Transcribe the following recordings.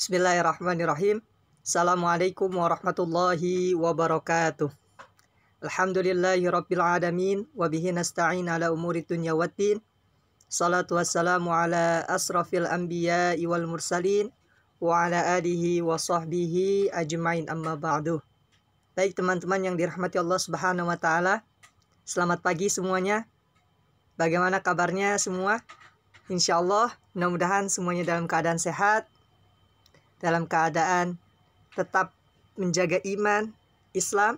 Bismillahirrahmanirrahim. Assalamualaikum warahmatullahi wabarakatuh. Alhamdulillahi rabbil alamin wa bihi nasta'in ala umuri dunya waddin. Salatu wassalamu ala asrafil anbiya wal mursalin wa ala alihi wa sahbihi ajmain amma ba'du. Baik teman-teman yang dirahmati Allah Subhanahu wa taala. Selamat pagi semuanya. Bagaimana kabarnya semua? Insya Allah, mudah-mudahan semuanya dalam keadaan sehat, dalam keadaan tetap menjaga iman, Islam,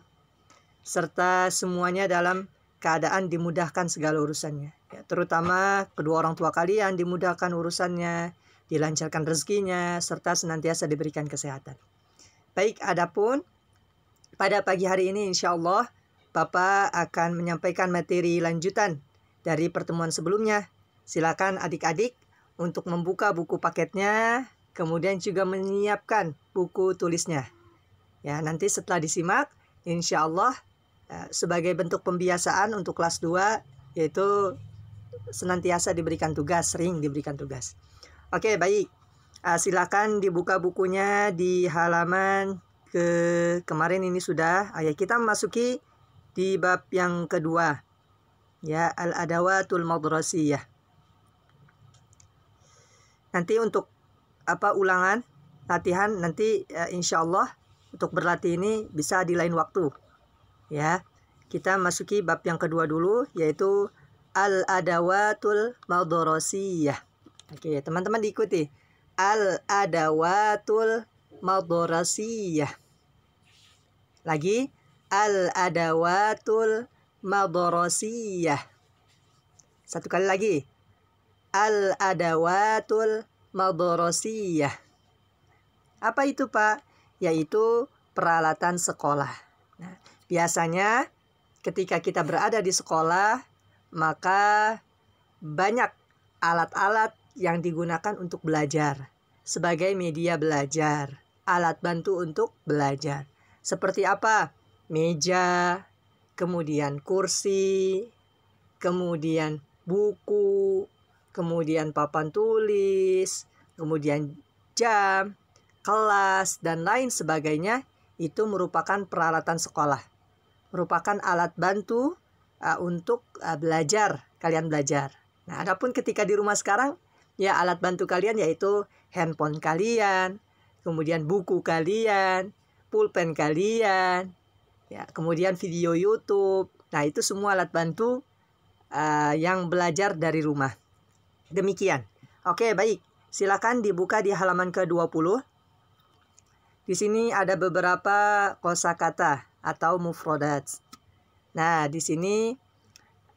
serta semuanya dalam keadaan dimudahkan segala urusannya. Ya, terutama kedua orang tua kalian dimudahkan urusannya, dilancarkan rezekinya, serta senantiasa diberikan kesehatan. Baik, adapun pada pagi hari ini insya Allah Bapak akan menyampaikan materi lanjutan dari pertemuan sebelumnya. Silakan adik-adik untuk membuka buku paketnya Kemudian juga menyiapkan buku tulisnya. Ya, nanti setelah disimak, insya Allah ya, sebagai bentuk pembiasaan untuk kelas 2 yaitu senantiasa diberikan tugas, sering diberikan tugas. Oke, baik. Ah, silakan dibuka bukunya di halaman ke kemarin ini sudah. Ayo ah, ya, kita memasuki di bab yang kedua. Ya, al-adawatul madrasiyah. Nanti untuk apa ulangan latihan nanti uh, ya, insya Allah untuk berlatih ini bisa di lain waktu ya kita masuki bab yang kedua dulu yaitu al adawatul madorosiyah oke teman-teman diikuti al adawatul madorosiyah lagi al adawatul madorosiyah satu kali lagi al adawatul madrasiyah. Apa itu Pak? Yaitu peralatan sekolah. Nah, biasanya ketika kita berada di sekolah, maka banyak alat-alat yang digunakan untuk belajar sebagai media belajar, alat bantu untuk belajar. Seperti apa? Meja, kemudian kursi, kemudian buku, kemudian papan tulis, kemudian jam, kelas, dan lain sebagainya itu merupakan peralatan sekolah. Merupakan alat bantu uh, untuk uh, belajar, kalian belajar. Nah, adapun ketika di rumah sekarang, ya alat bantu kalian yaitu handphone kalian, kemudian buku kalian, pulpen kalian, ya, kemudian video YouTube. Nah, itu semua alat bantu uh, yang belajar dari rumah demikian. Oke, baik. Silakan dibuka di halaman ke-20. Di sini ada beberapa kosakata atau mufrodat. Nah, di sini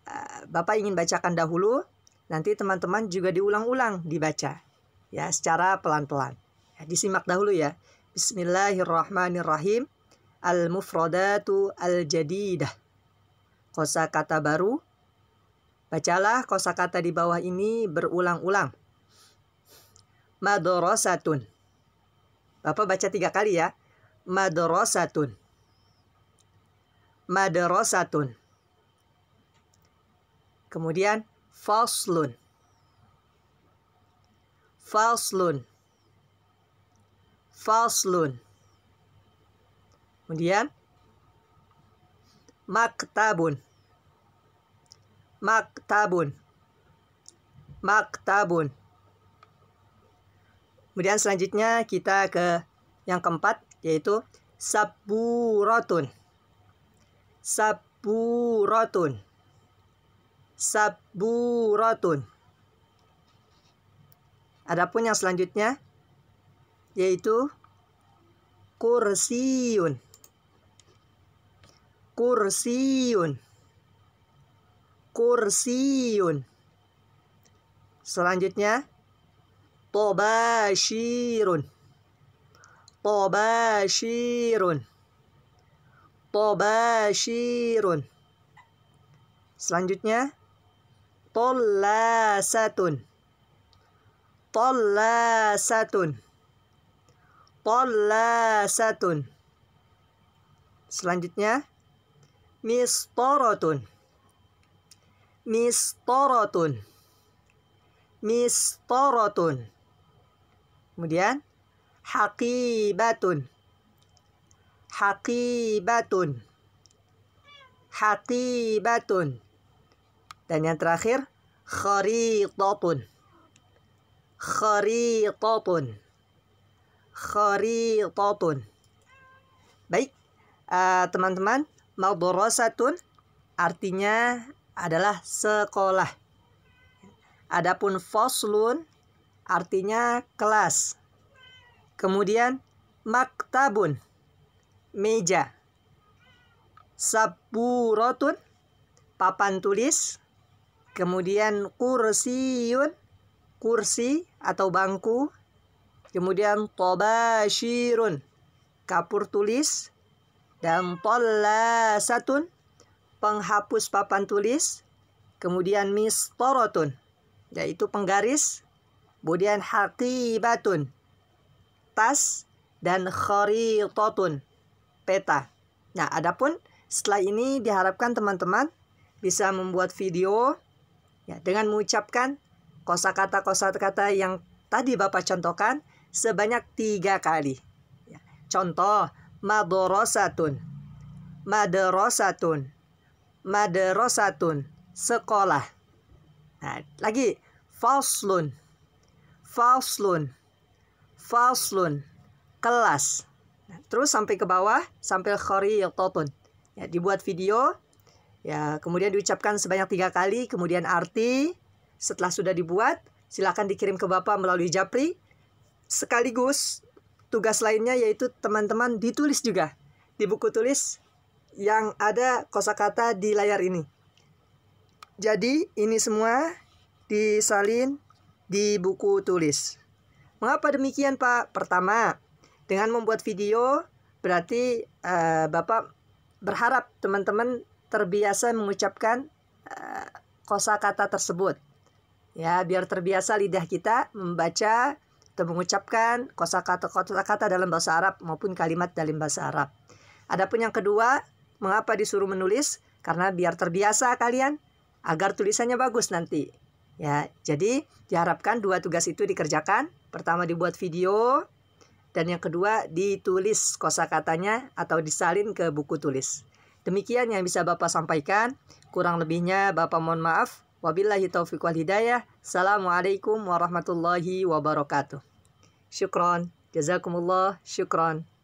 eh, Bapak ingin bacakan dahulu, nanti teman-teman juga diulang-ulang dibaca ya secara pelan-pelan. Ya, disimak dahulu ya. Bismillahirrahmanirrahim. Al-mufradatu al-jadidah. Kosa kata baru Bacalah kosakata di bawah ini berulang-ulang. Madorosatun. Bapak baca tiga kali ya. Madorosatun. Madorosatun. Kemudian faslun. Faslun. Faslun. Kemudian maktabun maktabun. Maktabun. Kemudian selanjutnya kita ke yang keempat yaitu saburotun. Saburotun. Saburotun. Adapun yang selanjutnya yaitu kursiun. Kursiun. Kursiun. Selanjutnya tobashirun. Tobashirun. Tobashirun. Selanjutnya tolasatun. Tolasatun. Tolasatun. Selanjutnya mistorotun mistorotun mistorotun kemudian hakibatun, hakibatun, hakibatun, dan yang terakhir kharitatun kharitatun kharitatun baik eh, teman-teman uh, madrasatun artinya adalah sekolah. Adapun foslun artinya kelas. Kemudian maktabun meja. Saburotun papan tulis. Kemudian kursiun kursi atau bangku. Kemudian tobashirun kapur tulis dan tolasatun penghapus papan tulis, kemudian mistorotun, yaitu penggaris, kemudian hati batun, tas, dan khoritotun, peta. Nah, adapun setelah ini diharapkan teman-teman bisa membuat video ya, dengan mengucapkan kosakata-kosakata yang tadi Bapak contohkan sebanyak tiga kali. Ya. Contoh, madorosatun, madorosatun madrasatun sekolah. Nah, lagi faslun. Faslun. Faslun kelas. Nah, terus sampai ke bawah sampai khariyatun. Ya, dibuat video ya kemudian diucapkan sebanyak tiga kali kemudian arti setelah sudah dibuat silakan dikirim ke bapak melalui japri sekaligus tugas lainnya yaitu teman-teman ditulis juga di buku tulis yang ada kosakata di layar ini. Jadi ini semua disalin di buku tulis. Mengapa demikian Pak? Pertama, dengan membuat video berarti uh, Bapak berharap teman-teman terbiasa mengucapkan uh, kosakata tersebut. Ya, biar terbiasa lidah kita membaca atau mengucapkan kosakata-kosakata dalam bahasa Arab maupun kalimat dalam bahasa Arab. Adapun yang kedua, Mengapa disuruh menulis? Karena biar terbiasa kalian agar tulisannya bagus nanti. Ya, jadi diharapkan dua tugas itu dikerjakan. Pertama dibuat video dan yang kedua ditulis kosakatanya atau disalin ke buku tulis. Demikian yang bisa Bapak sampaikan. Kurang lebihnya Bapak mohon maaf. Wabillahi taufiq wal hidayah. Assalamualaikum warahmatullahi wabarakatuh. Syukron. Jazakumullah. Syukron.